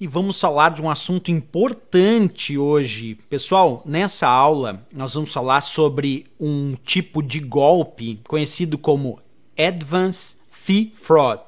e vamos falar de um assunto importante hoje. Pessoal, nessa aula nós vamos falar sobre um tipo de golpe conhecido como Advance Fee Fraud.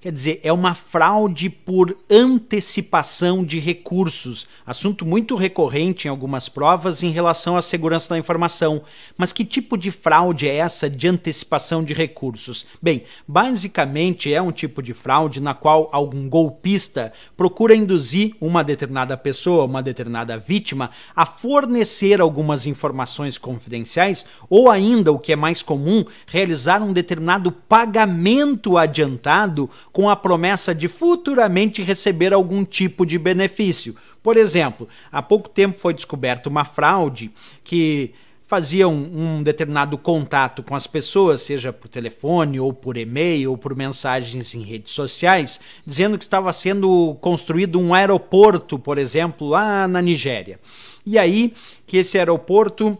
Quer dizer, é uma fraude por antecipação de recursos, assunto muito recorrente em algumas provas em relação à segurança da informação. Mas que tipo de fraude é essa de antecipação de recursos? Bem, basicamente é um tipo de fraude na qual algum golpista procura induzir uma determinada pessoa, uma determinada vítima, a fornecer algumas informações confidenciais ou ainda, o que é mais comum, realizar um determinado pagamento adiantado com a promessa de futuramente receber algum tipo de benefício. Por exemplo, há pouco tempo foi descoberto uma fraude que faziam um determinado contato com as pessoas, seja por telefone ou por e-mail ou por mensagens em redes sociais, dizendo que estava sendo construído um aeroporto, por exemplo, lá na Nigéria. E aí que esse aeroporto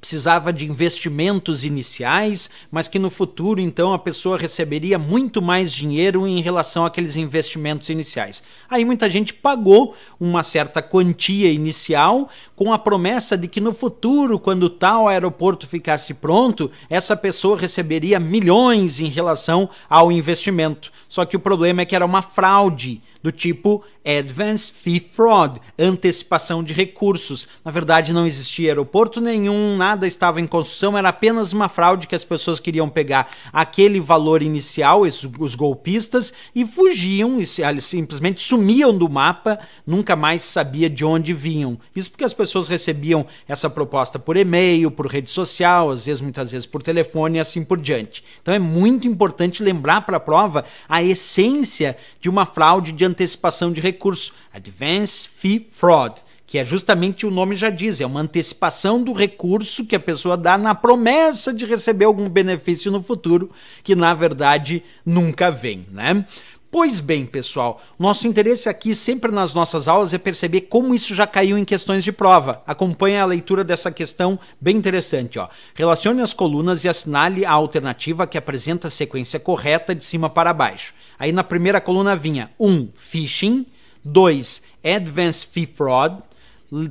precisava de investimentos iniciais, mas que no futuro então a pessoa receberia muito mais dinheiro em relação àqueles investimentos iniciais. Aí muita gente pagou uma certa quantia inicial com a promessa de que no futuro, quando tal aeroporto ficasse pronto, essa pessoa receberia milhões em relação ao investimento. Só que o problema é que era uma fraude do tipo Advance Fee Fraud, antecipação de recursos. Na verdade, não existia aeroporto nenhum, nada estava em construção, era apenas uma fraude que as pessoas queriam pegar aquele valor inicial, esses, os golpistas, e fugiam, e se, simplesmente sumiam do mapa, nunca mais sabia de onde vinham. Isso porque as pessoas recebiam essa proposta por e-mail, por rede social, às vezes, muitas vezes por telefone e assim por diante. Então é muito importante lembrar para a prova a essência de uma fraude de antecipação de recurso, Advance Fee Fraud, que é justamente o nome já diz, é uma antecipação do recurso que a pessoa dá na promessa de receber algum benefício no futuro, que na verdade nunca vem, né? Pois bem, pessoal, nosso interesse aqui sempre nas nossas aulas é perceber como isso já caiu em questões de prova. Acompanhe a leitura dessa questão bem interessante. Ó. Relacione as colunas e assinale a alternativa que apresenta a sequência correta de cima para baixo. Aí na primeira coluna vinha 1. Um, phishing 2. Advanced Fee Fraud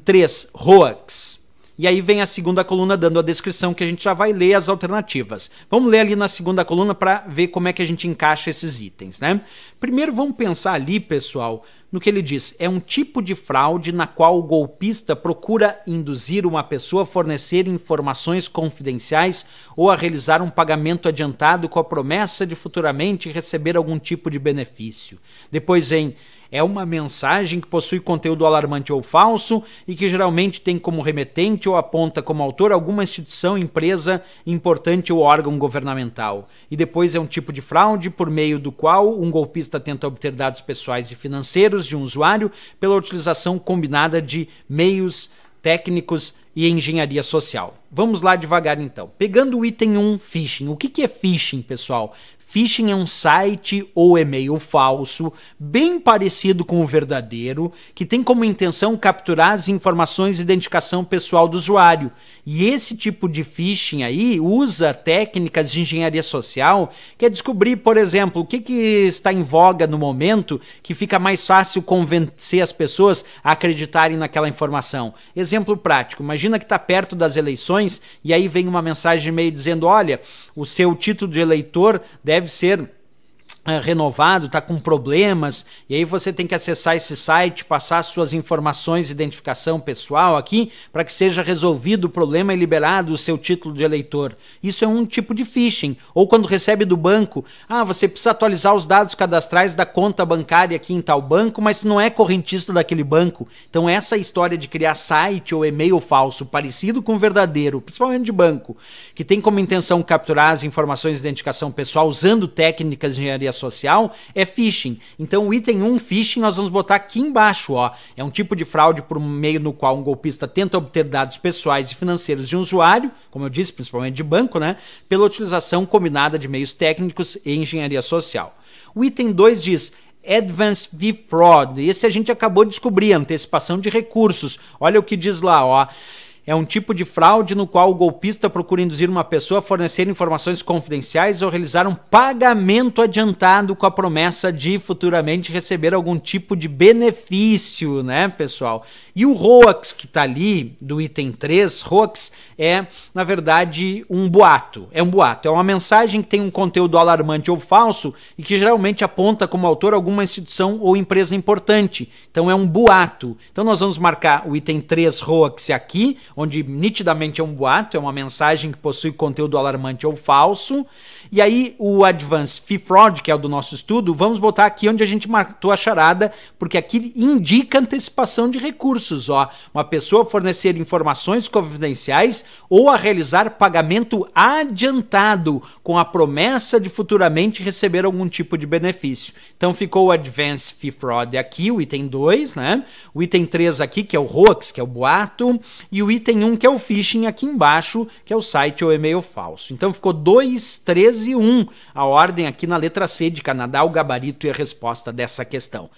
3. Hoax e aí vem a segunda coluna dando a descrição que a gente já vai ler as alternativas. Vamos ler ali na segunda coluna para ver como é que a gente encaixa esses itens, né? Primeiro vamos pensar ali, pessoal, no que ele diz: é um tipo de fraude na qual o golpista procura induzir uma pessoa a fornecer informações confidenciais ou a realizar um pagamento adiantado com a promessa de futuramente receber algum tipo de benefício. Depois, em é uma mensagem que possui conteúdo alarmante ou falso e que geralmente tem como remetente ou aponta como autor alguma instituição, empresa importante ou órgão governamental. E depois é um tipo de fraude por meio do qual um golpista tenta obter dados pessoais e financeiros de um usuário pela utilização combinada de meios técnicos e engenharia social. Vamos lá devagar então. Pegando o item 1, phishing. O que, que é phishing, pessoal? Phishing é um site ou e-mail falso, bem parecido com o verdadeiro, que tem como intenção capturar as informações de identificação pessoal do usuário. E esse tipo de phishing aí usa técnicas de engenharia social, que é descobrir, por exemplo, o que, que está em voga no momento que fica mais fácil convencer as pessoas a acreditarem naquela informação. Exemplo prático: imagina que está perto das eleições e aí vem uma mensagem de e-mail dizendo: olha, o seu título de eleitor deve deve ser ah, renovado, está com problemas, e aí você tem que acessar esse site, passar suas informações identificação pessoal aqui, para que seja resolvido o problema e liberado o seu título de eleitor. Isso é um tipo de phishing. Ou quando recebe do banco, ah, você precisa atualizar os dados cadastrais da conta bancária aqui em tal banco, mas não é correntista daquele banco. Então essa história de criar site ou e-mail falso parecido com o verdadeiro, principalmente de banco, que tem como intenção capturar as informações de identificação pessoal usando técnicas de engenharia social é phishing. Então o item 1, phishing, nós vamos botar aqui embaixo, ó. É um tipo de fraude por meio no qual um golpista tenta obter dados pessoais e financeiros de um usuário, como eu disse, principalmente de banco, né, pela utilização combinada de meios técnicos e engenharia social. O item 2 diz: Advanced V-Fraud. Esse a gente acabou de descobrir, antecipação de recursos. Olha o que diz lá, ó é um tipo de fraude no qual o golpista procura induzir uma pessoa a fornecer informações confidenciais ou realizar um pagamento adiantado com a promessa de futuramente receber algum tipo de benefício, né, pessoal? E o ROAX que está ali, do item 3, ROAX é, na verdade, um boato. É um boato, é uma mensagem que tem um conteúdo alarmante ou falso e que geralmente aponta como autor alguma instituição ou empresa importante. Então é um boato. Então nós vamos marcar o item 3 ROAX aqui, onde nitidamente é um boato, é uma mensagem que possui conteúdo alarmante ou falso. E aí o Advanced Fee Fraud, que é o do nosso estudo, vamos botar aqui onde a gente matou a charada, porque aqui indica antecipação de recursos, ó. Uma pessoa fornecer informações confidenciais ou a realizar pagamento adiantado com a promessa de futuramente receber algum tipo de benefício. Então ficou o Advanced Fee Fraud aqui, o item 2, né? O item 3 aqui, que é o hoax, que é o boato, e o item tem um que é o phishing aqui embaixo, que é o site ou e-mail falso. Então ficou 2, 13 e 1 a ordem aqui na letra C de Canadá, o gabarito e a resposta dessa questão.